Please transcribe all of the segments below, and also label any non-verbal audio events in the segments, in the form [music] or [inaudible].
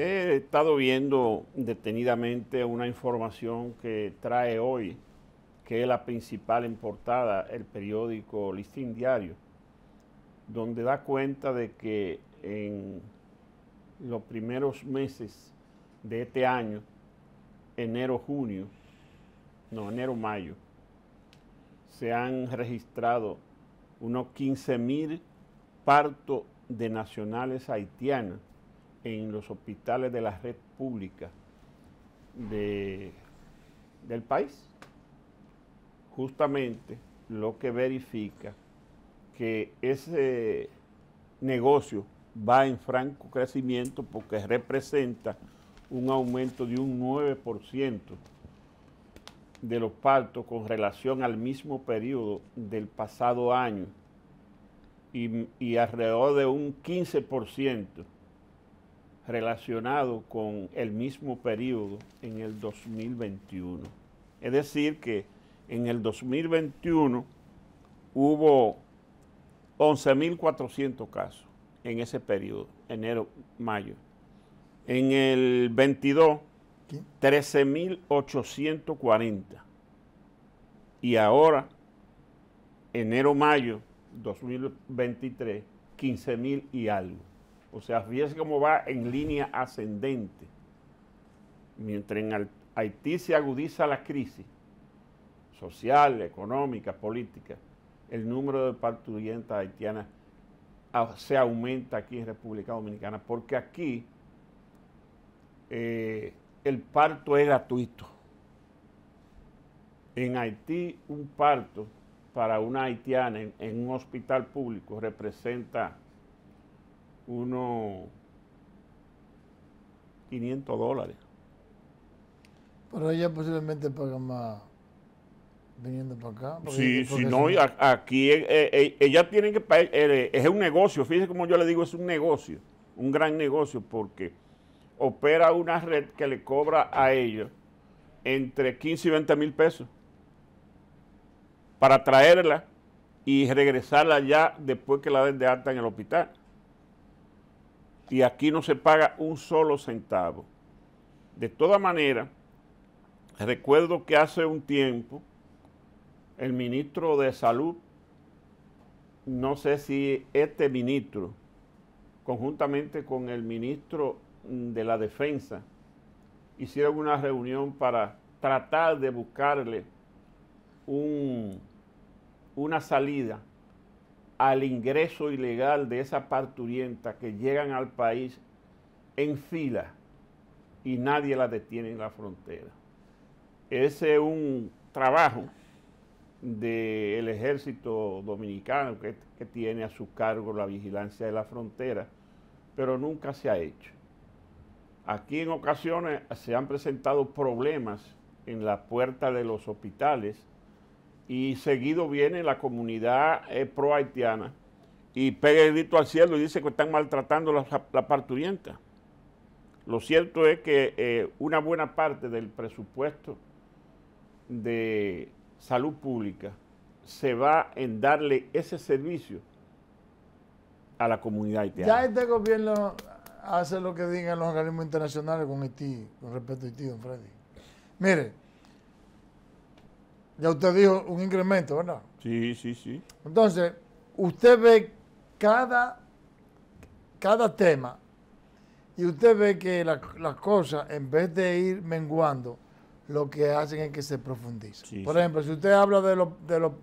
He estado viendo detenidamente una información que trae hoy, que es la principal importada, el periódico Listín Diario, donde da cuenta de que en los primeros meses de este año, enero, junio, no, enero, mayo, se han registrado unos 15.000 partos de nacionales haitianas, en los hospitales de la red pública del país. Justamente lo que verifica que ese negocio va en franco crecimiento porque representa un aumento de un 9% de los partos con relación al mismo periodo del pasado año y, y alrededor de un 15% relacionado con el mismo periodo en el 2021. Es decir, que en el 2021 hubo 11.400 casos en ese periodo, enero-mayo. En el 22, 13.840. Y ahora, enero-mayo 2023, 15.000 y algo. O sea, fíjese cómo va en línea ascendente. Mientras en Haití se agudiza la crisis social, económica, política, el número de parturientas haitianas ah, se aumenta aquí en República Dominicana, porque aquí eh, el parto es gratuito. En Haití un parto para una haitiana en un hospital público representa unos 500 dólares. Pero ella posiblemente paga más viniendo para acá. Sí, si no, aquí eh, eh, eh, ella tiene que pagar, es un negocio, fíjese como yo le digo, es un negocio, un gran negocio, porque opera una red que le cobra a ellos entre 15 y 20 mil pesos para traerla y regresarla ya después que la den de alta en el hospital y aquí no se paga un solo centavo. De toda manera, recuerdo que hace un tiempo el ministro de Salud, no sé si este ministro, conjuntamente con el ministro de la Defensa, hicieron una reunión para tratar de buscarle una salida al ingreso ilegal de esa parturienta que llegan al país en fila y nadie la detiene en la frontera. Ese es un trabajo del ejército dominicano que, que tiene a su cargo la vigilancia de la frontera, pero nunca se ha hecho. Aquí en ocasiones se han presentado problemas en la puerta de los hospitales y seguido viene la comunidad eh, pro-haitiana y pega el grito al cielo y dice que están maltratando a la parturienta Lo cierto es que eh, una buena parte del presupuesto de salud pública se va en darle ese servicio a la comunidad haitiana. Ya este gobierno hace lo que digan los organismos internacionales con Haití, con respecto a Haití, don Freddy. Mire, ya usted dijo un incremento, ¿verdad? Sí, sí, sí. Entonces, usted ve cada, cada tema y usted ve que las cosas, en vez de ir menguando, lo que hacen es que se profundice. Por ejemplo, si usted habla de,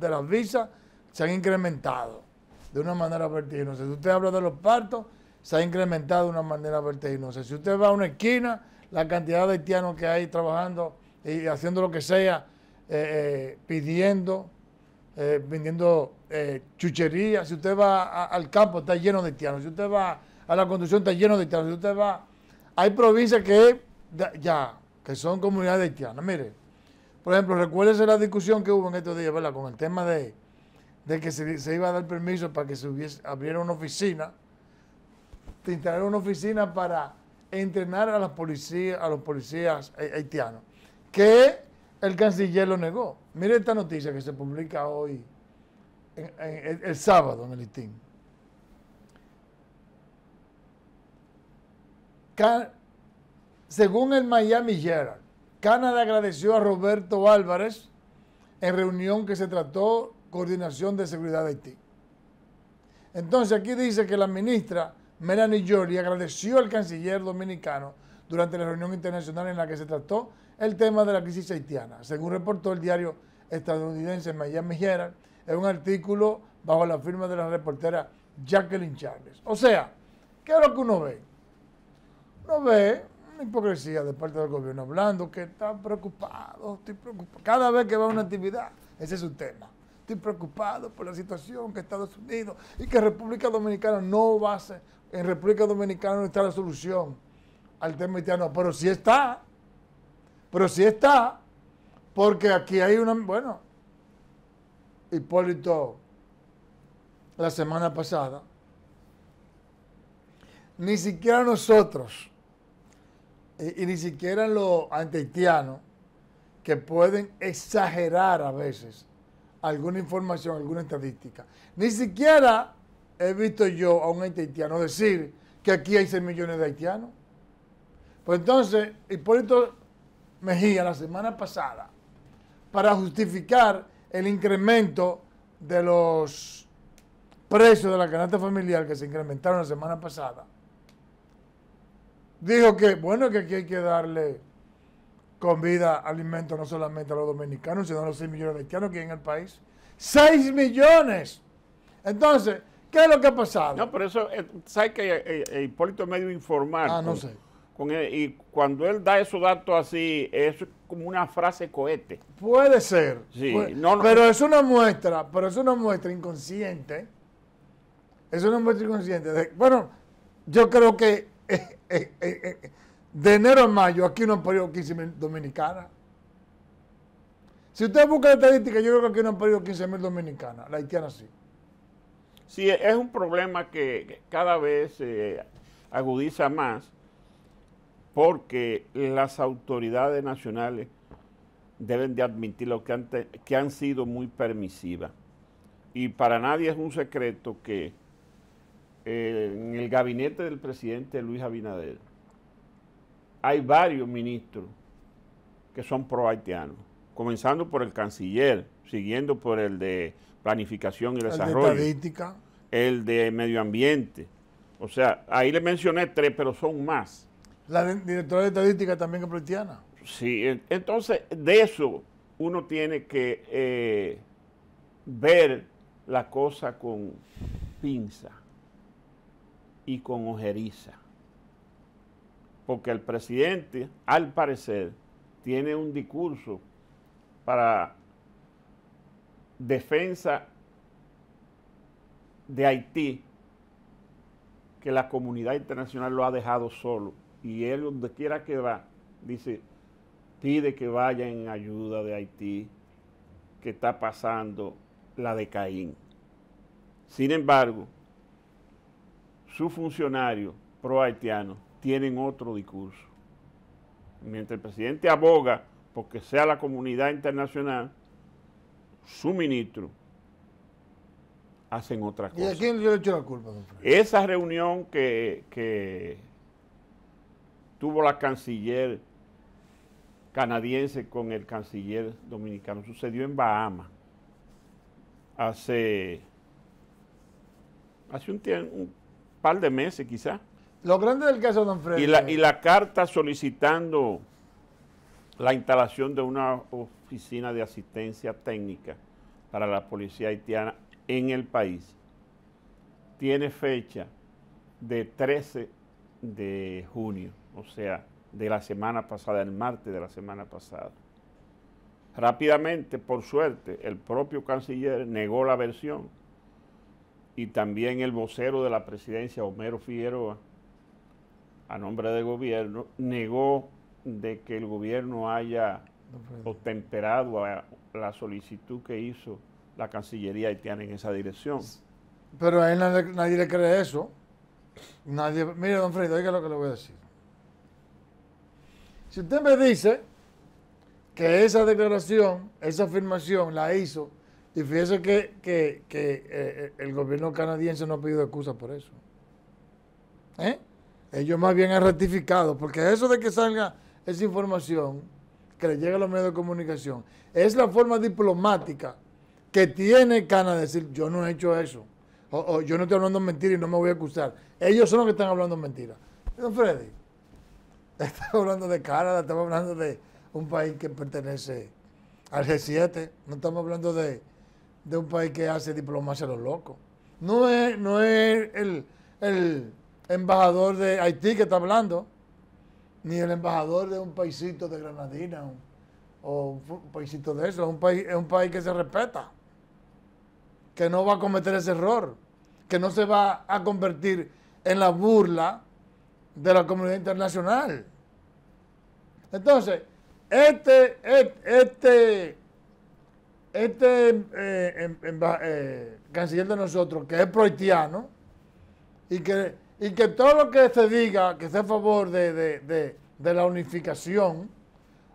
de, las visas, se han incrementado de una manera vertiginosa. Si usted habla de los partos, se ha incrementado de una manera vertiginosa. Si usted va a una esquina, la cantidad de haitianos que hay trabajando y haciendo lo que sea eh, eh, pidiendo, eh, vendiendo chucherías. Si usted va al campo, está lleno de haitianos. Si usted va a la conducción, está lleno de haitianos. Si usted va. Hay provincias que ya, que son comunidades haitianas. Mire, por ejemplo, recuérdese la discusión que hubo en estos días, Con el tema de, que se, iba a dar permiso para que se hubiese, abriera una oficina, se instalara una oficina para entrenar a las policías, a los policías haitianos. Que el canciller lo negó. Mire esta noticia que se publica hoy, el, sábado en el listín. según el Miami Herald, Canadá agradeció a Roberto Álvarez en reunión que se trató coordinación de seguridad de Haití. Entonces aquí dice que la ministra Melanie Jolie agradeció al canciller dominicano durante la reunión internacional en la que se trató el tema de la crisis haitiana. Según reportó el diario estadounidense Miami Herald, es un artículo bajo la firma de la reportera Jacqueline Charles. O sea, ¿qué es lo que uno ve? Uno ve una hipocresía de parte del gobierno hablando que está preocupado, estoy preocupado. Cada vez que va a una actividad, ese es su tema. Estoy preocupado por la situación que Estados Unidos y que República Dominicana no va a ser, en República Dominicana no está la solución al tema haitiano, pero sí está. Pero sí está, porque aquí hay una... Bueno, Hipólito, la semana pasada, ni siquiera nosotros, y, ni siquiera los haitianos que pueden exagerar a veces alguna información, alguna estadística. Ni siquiera he visto yo a un haitiano decir que aquí hay 6 millones de haitianos. Pues entonces, Hipólito Mejía la semana pasada para justificar el incremento de los precios de la canasta familiar que se incrementaron la semana pasada, dijo que, bueno, que aquí hay que darle comida, alimento, no solamente a los dominicanos, sino a los 6 millones de haitianos que hay en el país. ¡6 millones! Entonces, ¿qué es lo que ha pasado? No, pero eso, eh, ¿sabes que eh, eh, Hipólito medio informal? Ah, no sé y cuando él da esos datos así, es como una frase cohete. Puede ser. Sí, pues, pero es una muestra, pero es una muestra inconsciente. Es una muestra inconsciente. bueno, yo creo que eh, eh, eh, de enero a mayo aquí no han perdido 15 mil dominicanas. Si usted busca estadística, yo creo que aquí no han perdido 15 mil dominicanas. La haitiana sí. Sí, es un problema que cada vez se agudiza más porque las autoridades nacionales deben de admitir lo que, han que han sido muy permisivas. Y para nadie es un secreto que eh, en el gabinete del presidente Luis Abinader hay varios ministros que son pro-haitianos, comenzando por el canciller, siguiendo por el de planificación y el desarrollo, el de medio ambiente. O sea, ahí le mencioné tres, pero son más. La directora de estadística también es cristiana Sí, entonces de eso uno tiene que eh, ver la cosa con pinza y con ojeriza. Porque el presidente, al parecer, tiene un discurso para defensa de Haití que la comunidad internacional lo ha dejado solo y él donde quiera que va, dice, pide que vaya en ayuda de Haití, que está pasando la de Caín. Sin embargo, sus funcionarios pro-haitianos tienen otro discurso. Mientras el presidente aboga porque sea la comunidad internacional, su ministro hacen otra cosa. ¿Y a quién le he la culpa, don Esa reunión que tuvo la canciller canadiense con el canciller dominicano. Sucedió en Bahamas hace, hace un, tiempo, un par de meses quizá. Lo grande del caso, don Freddy. Eh, y la carta solicitando la instalación de una oficina de asistencia técnica para la policía haitiana en el país tiene fecha de 13 de junio o sea, de la semana pasada, el martes de la semana pasada. Rápidamente, por suerte, el propio canciller negó la versión y también el vocero de la presidencia, Homero Figueroa, a nombre del gobierno, negó de que el gobierno haya otemperado a la solicitud que hizo la Cancillería haitiana en esa dirección. Pero a él nadie, le cree eso. Nadie, mire, don Freddy, oiga lo que le voy a decir. Si usted me dice que esa declaración, esa afirmación la hizo, y fíjese que, eh, el gobierno canadiense no ha pedido excusa por eso. ¿Eh? Ellos más bien han ratificado, porque eso de que salga esa información, que le llegue a los medios de comunicación, es la forma diplomática que tiene Canadá decir, yo no he hecho eso, o, yo no estoy hablando mentira y no me voy a acusar. Ellos son los que están hablando mentira. Don Freddy, [laughs] Estamos hablando de Canadá, estamos hablando de un país que pertenece al G7, no estamos hablando de, un país que hace diplomacia a los locos. No es, no es el, embajador de Haití que está hablando, ni el embajador de un paisito de Granadina o un paisito de eso. Es un, país, es un país que se respeta, que no va a cometer ese error, que no se va a convertir en la burla de la comunidad internacional. Entonces, este, este, este eh, em, em, eh, canciller de nosotros, que es prohaitiano y que, y que todo lo que se diga que sea a favor de, de, la unificación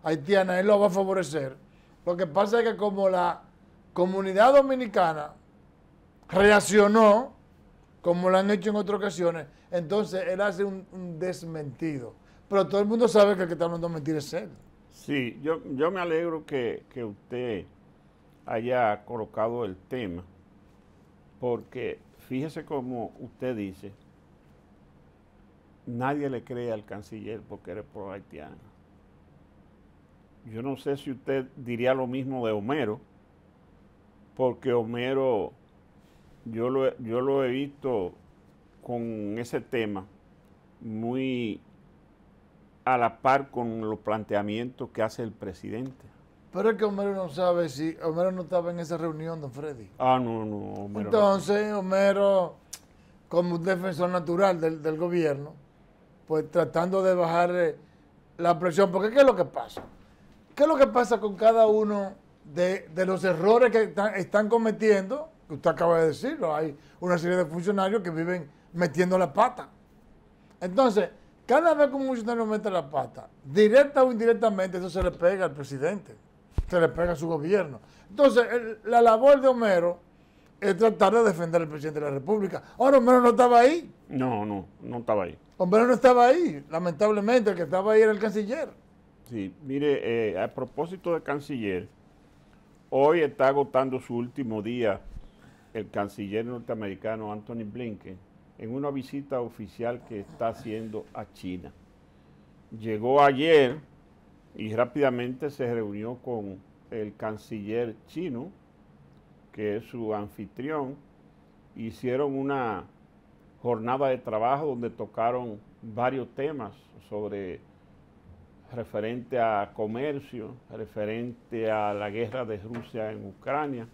haitiana, él lo va a favorecer. Lo que pasa es que como la comunidad dominicana reaccionó como lo han hecho en otras ocasiones, entonces él hace un, desmentido. Pero todo el mundo sabe que el que está hablando mentira es él. Sí, yo, yo me alegro que, usted haya colocado el tema, porque fíjese como usted dice, nadie le cree al canciller porque eres pro haitiano. Yo no sé si usted diría lo mismo de Homero, porque Homero yo lo, yo lo he visto con ese tema muy a la par con los planteamientos que hace el presidente. Pero es que Homero no sabe si Homero no estaba en esa reunión, don Freddy. Ah, no, no, Homero. Entonces, Homero, como un defensor natural del, gobierno, pues tratando de bajar eh, la presión, porque ¿qué es lo que pasa? ¿Qué es lo que pasa con cada uno de, los errores que están cometiendo usted acaba de decirlo, hay una serie de funcionarios que viven metiendo la pata. Entonces, cada vez que un funcionario mete la pata, directa o indirectamente, eso se le pega al presidente, se le pega a su gobierno. Entonces, la labor de Homero es tratar de defender al presidente de la República. Ahora, Homero no estaba ahí. No, no, no estaba ahí. Homero no estaba ahí, lamentablemente, el que estaba ahí era el canciller. Sí, mire, eh, a propósito del canciller, hoy está agotando su último día el canciller norteamericano Anthony Blinken en una visita oficial que está haciendo a China. Llegó ayer y rápidamente se reunió con el canciller chino, que es su anfitrión. Hicieron una jornada de trabajo donde tocaron varios temas sobre referente a comercio, referente a la guerra de Rusia en Ucrania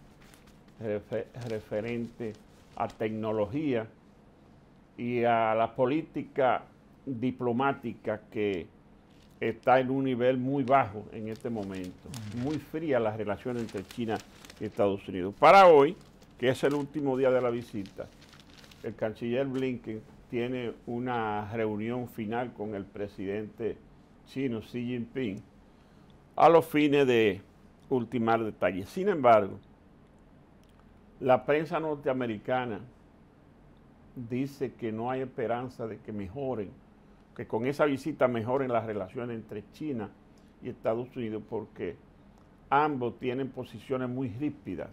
referente a tecnología y a la política diplomática que está en un nivel muy bajo en este momento. Muy fría las relaciones entre China y Estados Unidos. Para hoy, que es el último día de la visita, el canciller Blinken tiene una reunión final con el presidente chino Xi Jinping a los fines de ultimar detalles. Sin embargo, la prensa norteamericana dice que no hay esperanza de que mejoren, que con esa visita mejoren las relaciones entre China y Estados Unidos, porque ambos tienen posiciones muy rípidas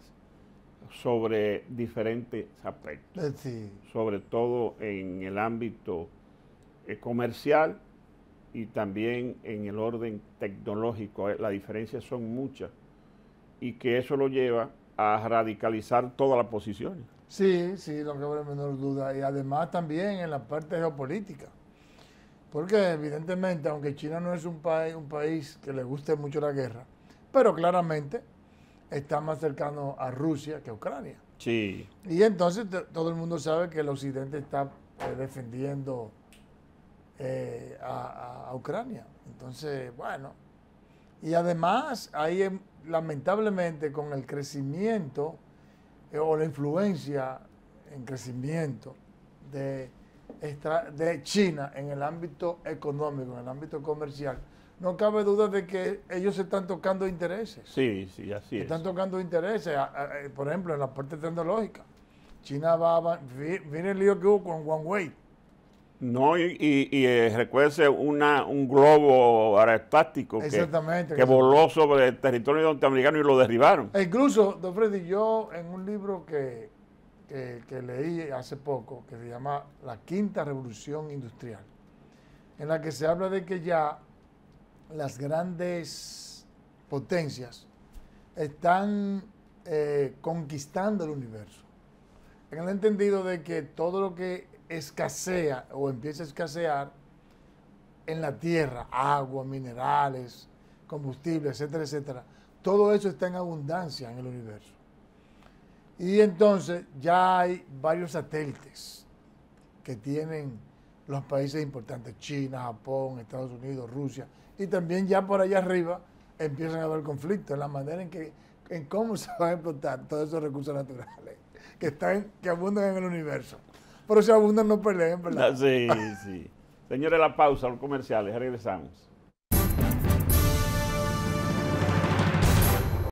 sobre diferentes aspectos, eh, sobre todo en el ámbito eh, comercial y también en el orden tecnológico. Eh, las diferencias son muchas y que eso lo lleva a radicalizar toda la posiciones. Sí, sí, no cabe menor duda. Y además también en la parte geopolítica. Porque evidentemente, aunque China no es un país, un país que le guste mucho la guerra, pero claramente está más cercano a Rusia que a Ucrania. Sí. Y entonces todo el mundo sabe que el Occidente está eh, defendiendo eh, a Ucrania. Entonces, bueno, y además, ahí em, lamentablemente con el crecimiento eh, o la influencia en crecimiento de, de China en el ámbito económico, en el ámbito comercial, no cabe duda de que ellos están tocando intereses. Sí, sí, así están es. Están tocando intereses, eh, por ejemplo, en la parte tecnológica. China va a... el lío que hubo con Huawei no, y, y, eh, un globo aerostático que, voló sobre el territorio norteamericano y lo derribaron. E incluso, don Freddy, yo en un libro que, leí hace poco, que se llama La Quinta Revolución Industrial, en la que se habla de que ya las grandes potencias están eh, conquistando el universo. En el entendido de que todo lo que escasea o empieza a escasear en la tierra, agua, minerales, combustible, etcétera, etcétera. Todo eso está en abundancia en el universo. Y entonces ya hay varios satélites que tienen los países importantes, China, Japón, Estados Unidos, Rusia, y también ya por allá arriba empiezan a haber conflictos en la manera en que en cómo [laughs] se van a explotar todos esos recursos naturales que están que abundan en el universo. Pero si abundan, no peleen, ¿verdad? Ah, sí, sí. Señores, la pausa, los comerciales, regresamos.